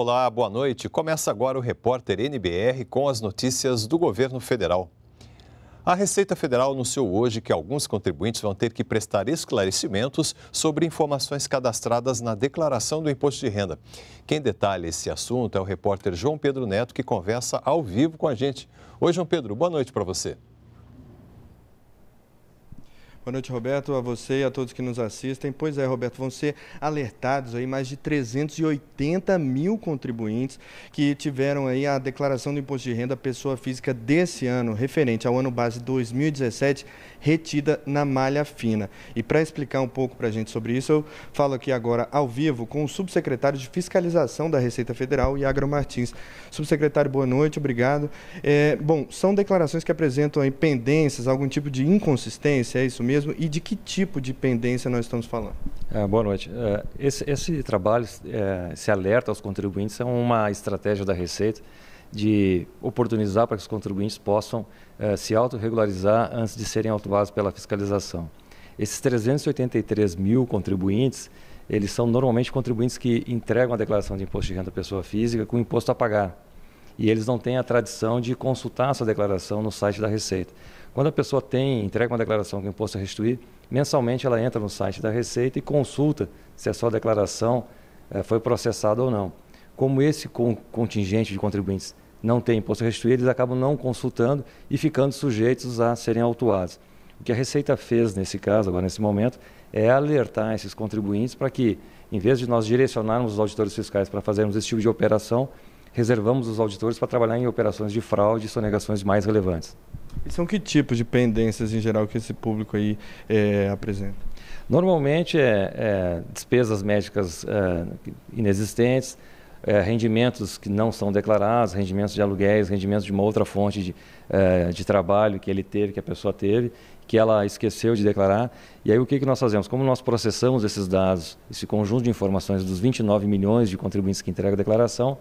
Olá, boa noite. Começa agora o repórter NBR com as notícias do governo federal. A Receita Federal anunciou hoje que alguns contribuintes vão ter que prestar esclarecimentos sobre informações cadastradas na declaração do imposto de renda. Quem detalha esse assunto é o repórter João Pedro Neto, que conversa ao vivo com a gente. Oi, João Pedro, boa noite para você. Boa noite, Roberto, a você e a todos que nos assistem. Pois é, Roberto, vão ser alertados aí mais de 380 mil contribuintes que tiveram aí a declaração do imposto de renda pessoa física desse ano, referente ao ano base 2017, retida na malha fina. E para explicar um pouco para a gente sobre isso, eu falo aqui agora ao vivo com o subsecretário de Fiscalização da Receita Federal, Iagro Martins. Subsecretário, boa noite, obrigado. É, bom, são declarações que apresentam aí pendências, algum tipo de inconsistência, é isso mesmo? mesmo e de que tipo de pendência nós estamos falando? É, boa noite. É, esse, esse, trabalho, é, esse alerta aos contribuintes é uma estratégia da Receita de oportunizar para que os contribuintes possam é, se autorregularizar antes de serem autuados pela fiscalização. Esses 383 mil contribuintes, eles são normalmente contribuintes que entregam a declaração de imposto de renda à pessoa física com imposto a pagar. E eles não têm a tradição de consultar essa declaração no site da Receita. Quando a pessoa tem, entrega uma declaração com imposto a é restituir, mensalmente ela entra no site da Receita e consulta se a sua declaração eh, foi processada ou não. Como esse contingente de contribuintes não tem imposto a restituir, eles acabam não consultando e ficando sujeitos a serem autuados. O que a Receita fez nesse caso, agora nesse momento, é alertar esses contribuintes para que, em vez de nós direcionarmos os auditores fiscais para fazermos esse tipo de operação, reservamos os auditores para trabalhar em operações de fraude e sonegações mais relevantes. E são que tipos de pendências em geral que esse público aí é, apresenta? Normalmente é, é despesas médicas é, inexistentes, é, rendimentos que não são declarados, rendimentos de aluguéis, rendimentos de uma outra fonte de, é, de trabalho que ele teve, que a pessoa teve, que ela esqueceu de declarar. E aí o que, que nós fazemos? Como nós processamos esses dados, esse conjunto de informações dos 29 milhões de contribuintes que entregam a declaração,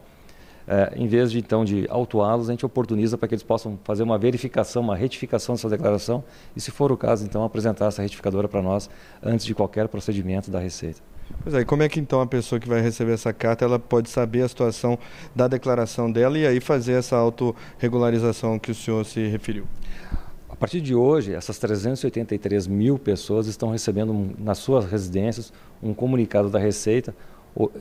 é, em vez de então de autuá-los, a gente oportuniza para que eles possam fazer uma verificação, uma retificação dessa declaração e, se for o caso, então apresentar essa retificadora para nós antes de qualquer procedimento da Receita. Pois é, e como é que então a pessoa que vai receber essa carta, ela pode saber a situação da declaração dela e aí fazer essa autorregularização que o senhor se referiu? A partir de hoje, essas 383 mil pessoas estão recebendo nas suas residências um comunicado da Receita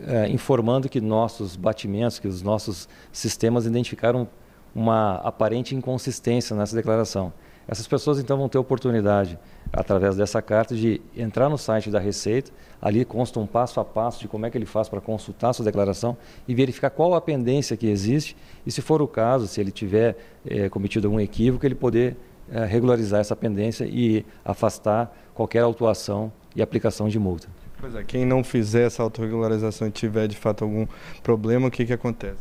é, informando que nossos batimentos, que os nossos sistemas identificaram uma aparente inconsistência nessa declaração. Essas pessoas então vão ter oportunidade, através dessa carta, de entrar no site da Receita, ali consta um passo a passo de como é que ele faz para consultar a sua declaração e verificar qual a pendência que existe e, se for o caso, se ele tiver é, cometido algum equívoco, ele poder é, regularizar essa pendência e afastar qualquer autuação e aplicação de multa. Pois é, quem não fizer essa autorregularização e tiver de fato algum problema, o que, que acontece?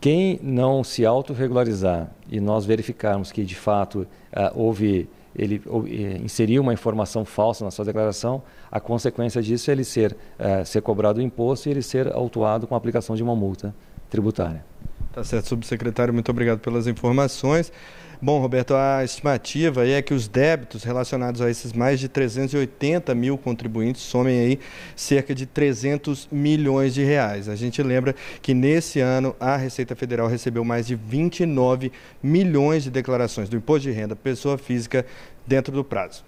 Quem não se autorregularizar e nós verificarmos que de fato ah, houve ele eh, inseriu uma informação falsa na sua declaração, a consequência disso é ele ser, é, ser cobrado o imposto e ele ser autuado com a aplicação de uma multa tributária. Tá certo, subsecretário, muito obrigado pelas informações. Bom, Roberto, a estimativa é que os débitos relacionados a esses mais de 380 mil contribuintes somem aí cerca de 300 milhões de reais. A gente lembra que nesse ano a Receita Federal recebeu mais de 29 milhões de declarações do imposto de renda pessoa física dentro do prazo.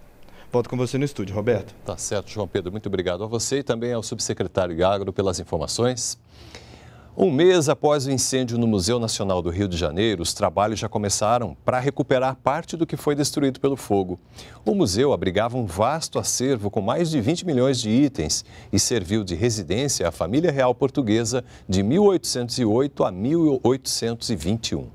Volto com você no estúdio, Roberto. Tá certo, João Pedro. Muito obrigado a você e também ao subsecretário Gagro pelas informações. Um mês após o incêndio no Museu Nacional do Rio de Janeiro, os trabalhos já começaram para recuperar parte do que foi destruído pelo fogo. O museu abrigava um vasto acervo com mais de 20 milhões de itens e serviu de residência à família real portuguesa de 1808 a 1821.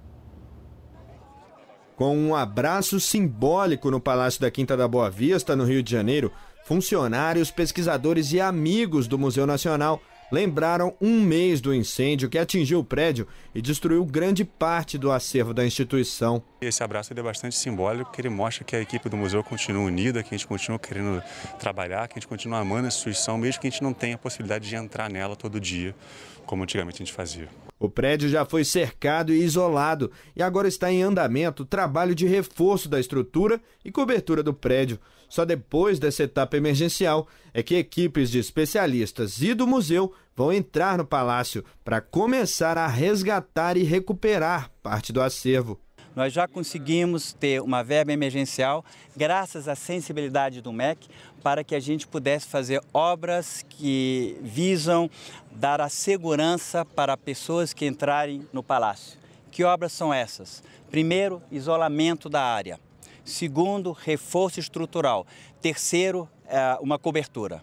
Com um abraço simbólico no Palácio da Quinta da Boa Vista, no Rio de Janeiro, funcionários, pesquisadores e amigos do Museu Nacional lembraram um mês do incêndio que atingiu o prédio e destruiu grande parte do acervo da instituição. Esse abraço é bastante simbólico, porque ele mostra que a equipe do museu continua unida, que a gente continua querendo trabalhar, que a gente continua amando a instituição, mesmo que a gente não tenha a possibilidade de entrar nela todo dia, como antigamente a gente fazia. O prédio já foi cercado e isolado e agora está em andamento o trabalho de reforço da estrutura e cobertura do prédio. Só depois dessa etapa emergencial é que equipes de especialistas e do museu vão entrar no palácio para começar a resgatar e recuperar parte do acervo. Nós já conseguimos ter uma verba emergencial, graças à sensibilidade do MEC, para que a gente pudesse fazer obras que visam dar a segurança para pessoas que entrarem no palácio. Que obras são essas? Primeiro, isolamento da área. Segundo, reforço estrutural. Terceiro, eh, uma cobertura.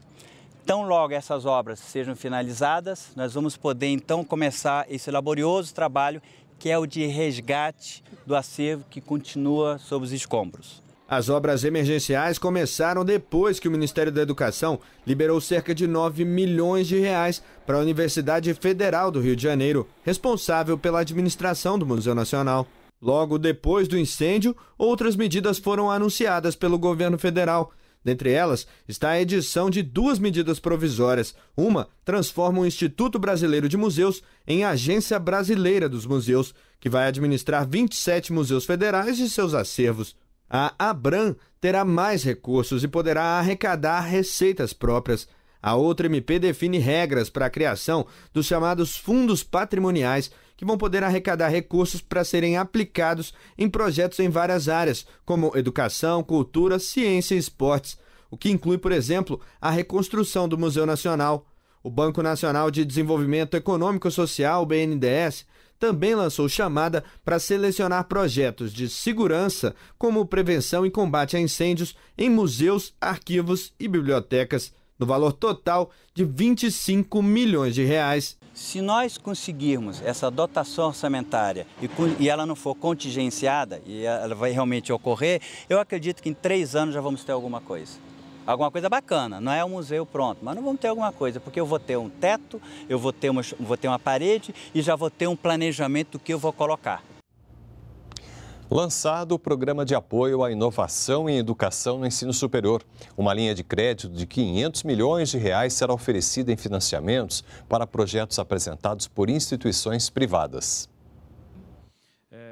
Tão logo essas obras sejam finalizadas, nós vamos poder então começar esse laborioso trabalho que é o de resgate do acervo que continua sob os escombros. As obras emergenciais começaram depois que o Ministério da Educação liberou cerca de 9 milhões de reais para a Universidade Federal do Rio de Janeiro, responsável pela administração do Museu Nacional. Logo depois do incêndio, outras medidas foram anunciadas pelo governo federal, Dentre elas está a edição de duas medidas provisórias. Uma transforma o Instituto Brasileiro de Museus em Agência Brasileira dos Museus, que vai administrar 27 museus federais e seus acervos. A Abram terá mais recursos e poderá arrecadar receitas próprias. A outra MP define regras para a criação dos chamados fundos patrimoniais que vão poder arrecadar recursos para serem aplicados em projetos em várias áreas, como educação, cultura, ciência e esportes, o que inclui, por exemplo, a reconstrução do Museu Nacional. O Banco Nacional de Desenvolvimento Econômico Social, BNDES, também lançou chamada para selecionar projetos de segurança, como prevenção e combate a incêndios, em museus, arquivos e bibliotecas, no valor total de 25 milhões de reais. Se nós conseguirmos essa dotação orçamentária e, e, ela não for contingenciada, e ela vai realmente ocorrer, eu acredito que em três anos já vamos ter alguma coisa. Alguma coisa bacana, não é um museu pronto, mas não vamos ter alguma coisa, porque eu vou ter um teto, eu vou ter uma, vou ter uma parede e já vou ter um planejamento do que eu vou colocar. Lançado o Programa de Apoio à Inovação em Educação no Ensino Superior. Uma linha de crédito de 500 milhões de reais será oferecida em financiamentos para projetos apresentados por instituições privadas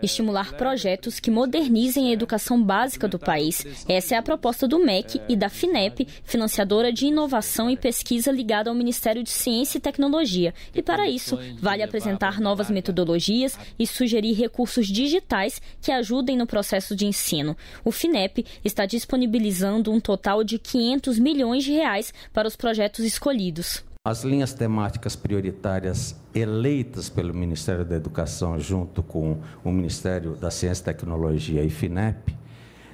estimular projetos que modernizem a educação básica do país. Essa é a proposta do MEC e da FINEP, financiadora de inovação e pesquisa ligada ao Ministério de Ciência e Tecnologia. E para isso, vale apresentar novas metodologias e sugerir recursos digitais que ajudem no processo de ensino. O FINEP está disponibilizando um total de 500 milhões de reais para os projetos escolhidos. As linhas temáticas prioritárias eleitas pelo Ministério da Educação, junto com o Ministério da Ciência e Tecnologia e FINEP,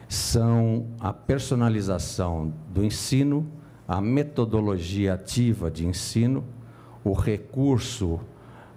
são a personalização do ensino, a metodologia ativa de ensino, o recurso,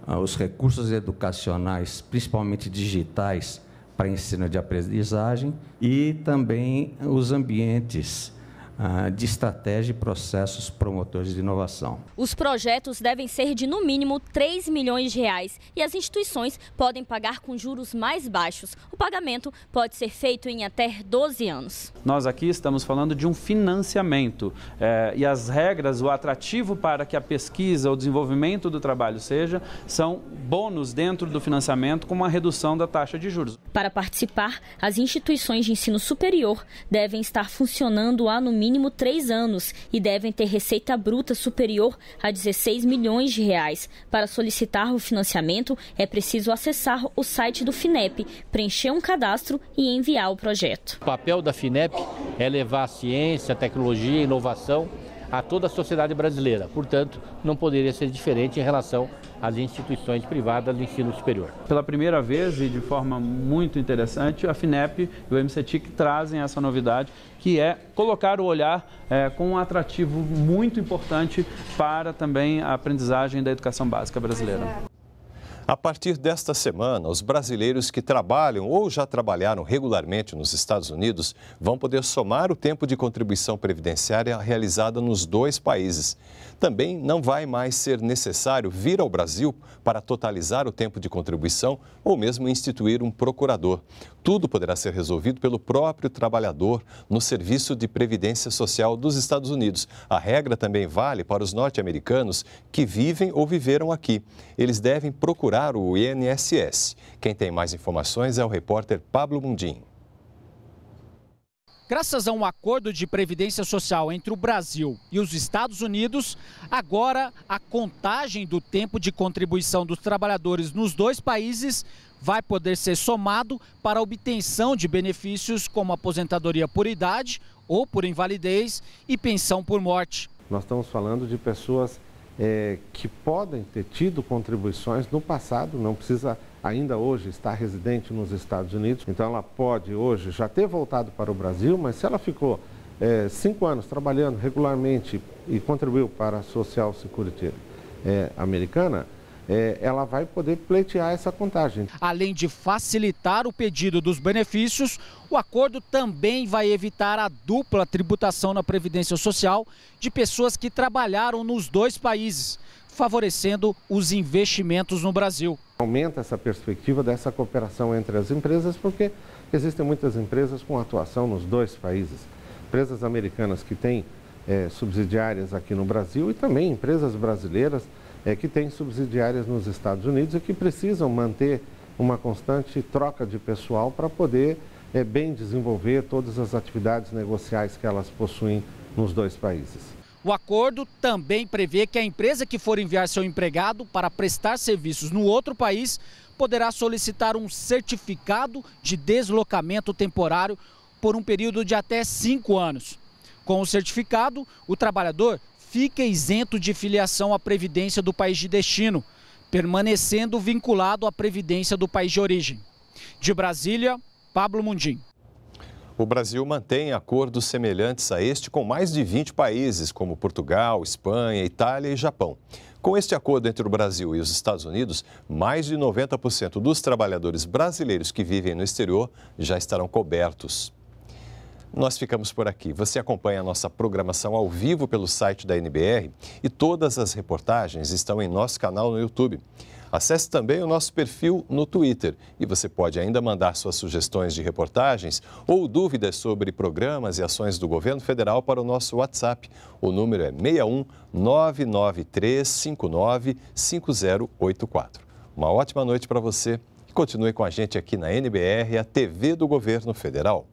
ah, os recursos educacionais, principalmente digitais, para ensino de aprendizagem, e também os ambientes ah, de estratégia e processos promotores de inovação. Os projetos devem ser de, no mínimo, 3 milhões de reais e as instituições podem pagar com juros mais baixos. O pagamento pode ser feito em até 12 anos. Nós aqui estamos falando de um financiamento eh, e as regras, o atrativo para que a pesquisa, o desenvolvimento do trabalho seja, são bônus dentro do financiamento com uma redução da taxa de juros. Para participar, as instituições de ensino superior devem estar funcionando há no mínimo mínimo três anos e devem ter receita bruta superior a 16 milhões de reais. Para solicitar o financiamento, é preciso acessar o site do FINEP, preencher um cadastro e enviar o projeto. O papel da FINEP é levar a ciência, a tecnologia, a inovação a toda a sociedade brasileira. Portanto, não poderia ser diferente em relação às instituições privadas do ensino superior. Pela primeira vez e de forma muito interessante, a FINEP e o MCTIC trazem essa novidade, que é colocar o olhar é, com um atrativo muito importante para também a aprendizagem da educação básica brasileira. A partir desta semana, os brasileiros que trabalham ou já trabalharam regularmente nos Estados Unidos vão poder somar o tempo de contribuição previdenciária realizada nos dois países. Também não vai mais ser necessário vir ao Brasil para totalizar o tempo de contribuição ou mesmo instituir um procurador. Tudo poderá ser resolvido pelo próprio trabalhador no Serviço de Previdência Social dos Estados Unidos. A regra também vale para os norte-americanos que vivem ou viveram aqui. Eles devem procurar procurar o INSS. Quem tem mais informações é o repórter Pablo Mundim. Graças a um acordo de previdência social entre o Brasil e os Estados Unidos, agora a contagem do tempo de contribuição dos trabalhadores nos dois países vai poder ser somado para obtenção de benefícios como aposentadoria por idade ou por invalidez e pensão por morte. Nós estamos falando de pessoas é, que podem ter tido contribuições no passado, não precisa ainda hoje estar residente nos Estados Unidos, então ela pode hoje já ter voltado para o Brasil, mas se ela ficou é, cinco anos trabalhando regularmente e contribuiu para a Social Security é, americana, é, ela vai poder pleitear essa contagem. Além de facilitar o pedido dos benefícios, o acordo também vai evitar a dupla tributação na Previdência Social de pessoas que trabalharam nos dois países, favorecendo os investimentos no Brasil. Aumenta essa perspectiva dessa cooperação entre as empresas, porque existem muitas empresas com atuação nos dois países. Empresas americanas que têm é, subsidiárias aqui no Brasil e também empresas brasileiras é, que têm subsidiárias nos Estados Unidos e que precisam manter uma constante troca de pessoal para poder é, bem desenvolver todas as atividades negociais que elas possuem nos dois países. O acordo também prevê que a empresa que for enviar seu empregado para prestar serviços no outro país poderá solicitar um certificado de deslocamento temporário por um período de até cinco anos. Com o certificado, o trabalhador fica isento de filiação à previdência do país de destino, permanecendo vinculado à previdência do país de origem. De Brasília, Pablo Mundim. O Brasil mantém acordos semelhantes a este com mais de 20 países, como Portugal, Espanha, Itália e Japão. Com este acordo entre o Brasil e os Estados Unidos, mais de 90% dos trabalhadores brasileiros que vivem no exterior já estarão cobertos. Nós ficamos por aqui. Você acompanha a nossa programação ao vivo pelo site da NBR e todas as reportagens estão em nosso canal no YouTube. Acesse também o nosso perfil no Twitter e você pode ainda mandar suas sugestões de reportagens ou dúvidas sobre programas e ações do governo federal para o nosso WhatsApp. O número é 61 99359 Uma ótima noite para você. Continue com a gente aqui na NBR, a TV do Governo Federal.